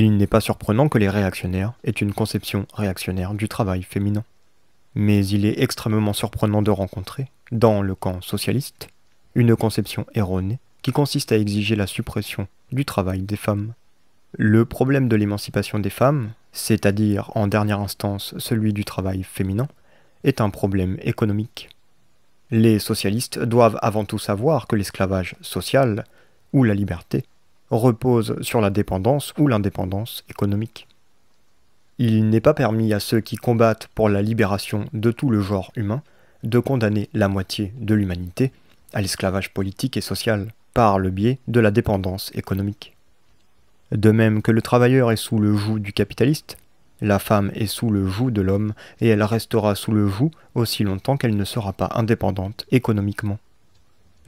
Il n'est pas surprenant que les réactionnaires aient une conception réactionnaire du travail féminin. Mais il est extrêmement surprenant de rencontrer, dans le camp socialiste, une conception erronée qui consiste à exiger la suppression du travail des femmes. Le problème de l'émancipation des femmes, c'est-à-dire en dernière instance celui du travail féminin, est un problème économique. Les socialistes doivent avant tout savoir que l'esclavage social, ou la liberté, repose sur la dépendance ou l'indépendance économique. Il n'est pas permis à ceux qui combattent pour la libération de tout le genre humain de condamner la moitié de l'humanité à l'esclavage politique et social par le biais de la dépendance économique. De même que le travailleur est sous le joug du capitaliste, la femme est sous le joug de l'homme et elle restera sous le joug aussi longtemps qu'elle ne sera pas indépendante économiquement.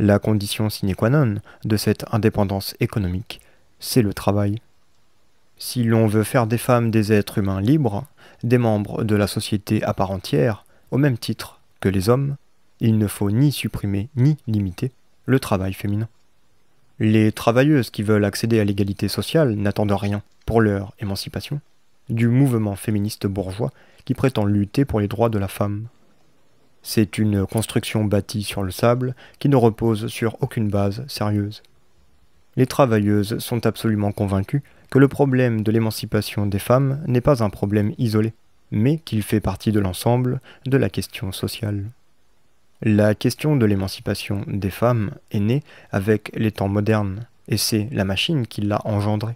La condition sine qua non de cette indépendance économique, c'est le travail. Si l'on veut faire des femmes des êtres humains libres, des membres de la société à part entière, au même titre que les hommes, il ne faut ni supprimer ni limiter le travail féminin. Les travailleuses qui veulent accéder à l'égalité sociale n'attendent rien pour leur émancipation du mouvement féministe bourgeois qui prétend lutter pour les droits de la femme. C'est une construction bâtie sur le sable qui ne repose sur aucune base sérieuse. Les travailleuses sont absolument convaincues que le problème de l'émancipation des femmes n'est pas un problème isolé, mais qu'il fait partie de l'ensemble de la question sociale. La question de l'émancipation des femmes est née avec les temps modernes, et c'est la machine qui l'a engendrée.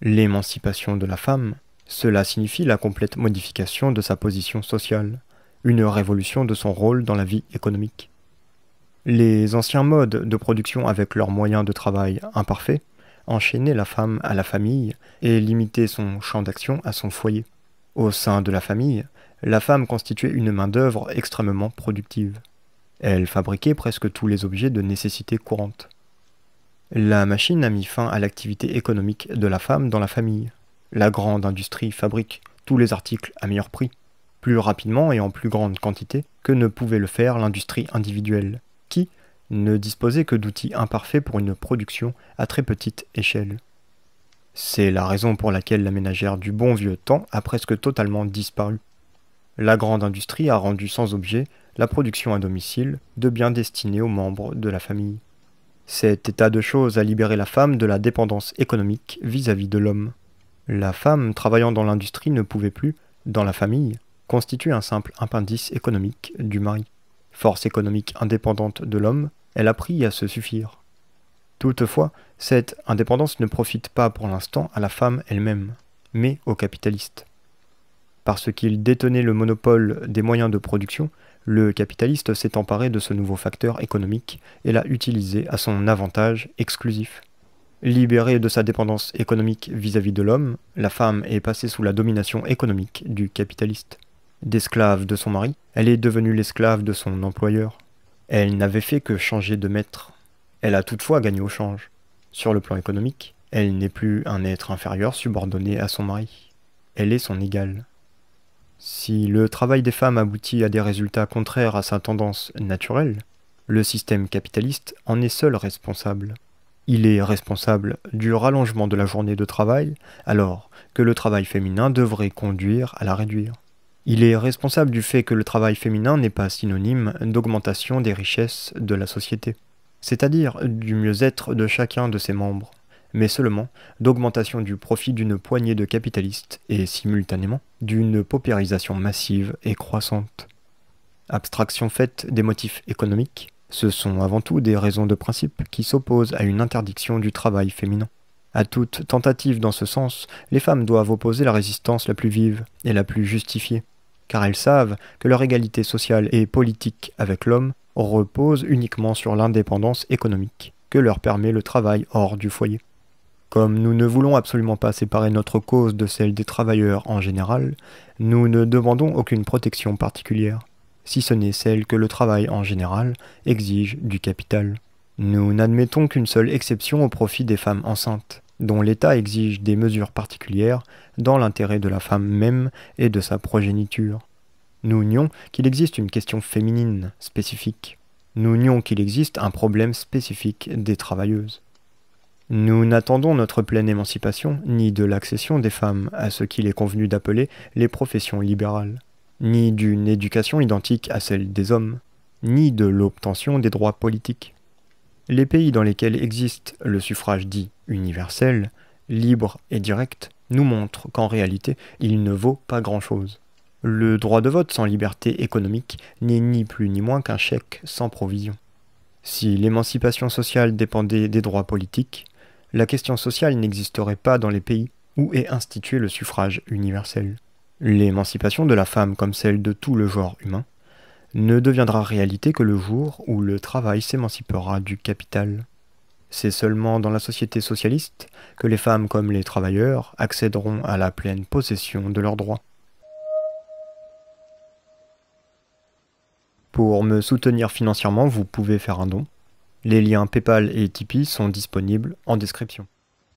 L'émancipation de la femme, cela signifie la complète modification de sa position sociale une révolution de son rôle dans la vie économique. Les anciens modes de production avec leurs moyens de travail imparfaits enchaînaient la femme à la famille et limitaient son champ d'action à son foyer. Au sein de la famille, la femme constituait une main-d'œuvre extrêmement productive. Elle fabriquait presque tous les objets de nécessité courante. La machine a mis fin à l'activité économique de la femme dans la famille. La grande industrie fabrique tous les articles à meilleur prix plus rapidement et en plus grande quantité que ne pouvait le faire l'industrie individuelle, qui ne disposait que d'outils imparfaits pour une production à très petite échelle. C'est la raison pour laquelle la ménagère du bon vieux temps a presque totalement disparu. La grande industrie a rendu sans objet la production à domicile de biens destinés aux membres de la famille. Cet état de choses a libéré la femme de la dépendance économique vis-à-vis -vis de l'homme. La femme travaillant dans l'industrie ne pouvait plus, dans la famille, constitue un simple impendice économique du mari. Force économique indépendante de l'homme, elle a pris à se suffire. Toutefois, cette indépendance ne profite pas pour l'instant à la femme elle-même, mais au capitaliste. Parce qu'il détenait le monopole des moyens de production, le capitaliste s'est emparé de ce nouveau facteur économique et l'a utilisé à son avantage exclusif. Libérée de sa dépendance économique vis à -vis de l'homme, la femme est passée sous la domination économique du capitaliste d'esclave de son mari, elle est devenue l'esclave de son employeur. Elle n'avait fait que changer de maître. Elle a toutefois gagné au change. Sur le plan économique, elle n'est plus un être inférieur subordonné à son mari. Elle est son égale. Si le travail des femmes aboutit à des résultats contraires à sa tendance naturelle, le système capitaliste en est seul responsable. Il est responsable du rallongement de la journée de travail alors que le travail féminin devrait conduire à la réduire. Il est responsable du fait que le travail féminin n'est pas synonyme d'augmentation des richesses de la société, c'est-à-dire du mieux-être de chacun de ses membres, mais seulement d'augmentation du profit d'une poignée de capitalistes et simultanément d'une paupérisation massive et croissante. Abstraction faite des motifs économiques, ce sont avant tout des raisons de principe qui s'opposent à une interdiction du travail féminin. À toute tentative dans ce sens, les femmes doivent opposer la résistance la plus vive et la plus justifiée car elles savent que leur égalité sociale et politique avec l'homme repose uniquement sur l'indépendance économique que leur permet le travail hors du foyer. Comme nous ne voulons absolument pas séparer notre cause de celle des travailleurs en général, nous ne demandons aucune protection particulière, si ce n'est celle que le travail en général exige du capital. Nous n'admettons qu'une seule exception au profit des femmes enceintes dont l'État exige des mesures particulières dans l'intérêt de la femme même et de sa progéniture. Nous nions qu'il existe une question féminine spécifique. Nous nions qu'il existe un problème spécifique des travailleuses. Nous n'attendons notre pleine émancipation ni de l'accession des femmes à ce qu'il est convenu d'appeler les professions libérales, ni d'une éducation identique à celle des hommes, ni de l'obtention des droits politiques. Les pays dans lesquels existe le suffrage dit universel, libre et direct, nous montrent qu'en réalité, il ne vaut pas grand-chose. Le droit de vote sans liberté économique n'est ni plus ni moins qu'un chèque sans provision. Si l'émancipation sociale dépendait des droits politiques, la question sociale n'existerait pas dans les pays où est institué le suffrage universel. L'émancipation de la femme comme celle de tout le genre humain ne deviendra réalité que le jour où le travail s'émancipera du capital. C'est seulement dans la société socialiste que les femmes comme les travailleurs accéderont à la pleine possession de leurs droits. Pour me soutenir financièrement, vous pouvez faire un don. Les liens PayPal et Tipeee sont disponibles en description.